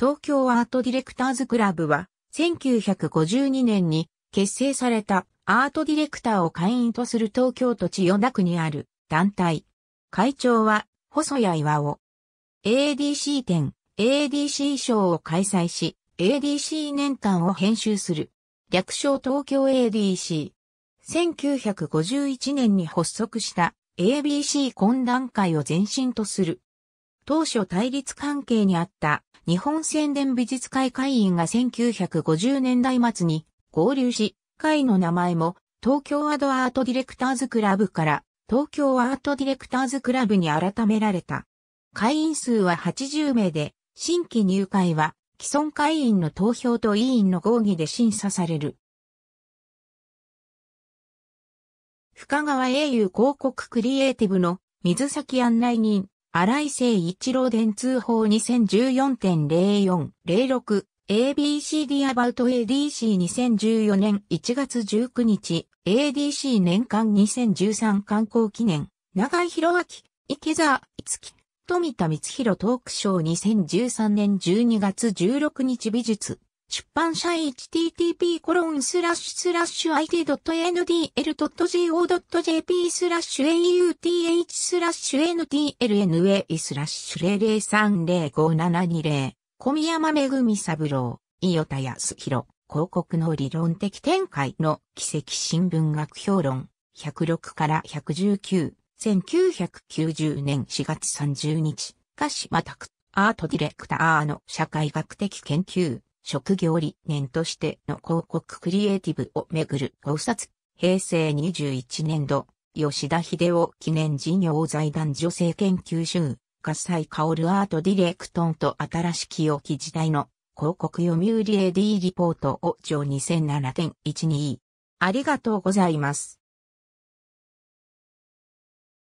東京アートディレクターズクラブは、1952年に結成されたアートディレクターを会員とする東京都千代田区にある団体。会長は、細谷岩尾。ADC 展、ADC 賞を開催し、ADC 年間を編集する。略称東京 ADC。1951年に発足した ABC 懇談会を前身とする。当初対立関係にあった日本宣伝美術会会員が1950年代末に合流し、会の名前も東京アドアートディレクターズクラブから東京アートディレクターズクラブに改められた。会員数は80名で、新規入会は既存会員の投票と委員の合議で審査される。深川英雄広告クリエイティブの水崎案内人、新井誠一郎電通報2014.0406 ABCD About ADC2014 年1月19日 ADC 年間2013観光記念長井博明池澤い富田光弘トークショー2013年12月16日美術出版社 http コロンスラッシュスラッシュ it.ndl.go.jp スラッシュ auth スラッシュ n t l n a スラッシュ0 0 3 0 5 7 2 0小宮山めぐみ三郎、伊予田康弘、広告の理論的展開の奇跡新聞学評論106から119 1990年4月30日、鹿島拓、アートディレクターの社会学的研究、職業理念としての広告クリエイティブをめぐる考察、平成21年度、吉田秀夫記念事業財団女性研究集、西香薫アートディレクトンと新しき良き時代の広告読売 AD リポートを上2 0 0 7 1 2ありがとうございます。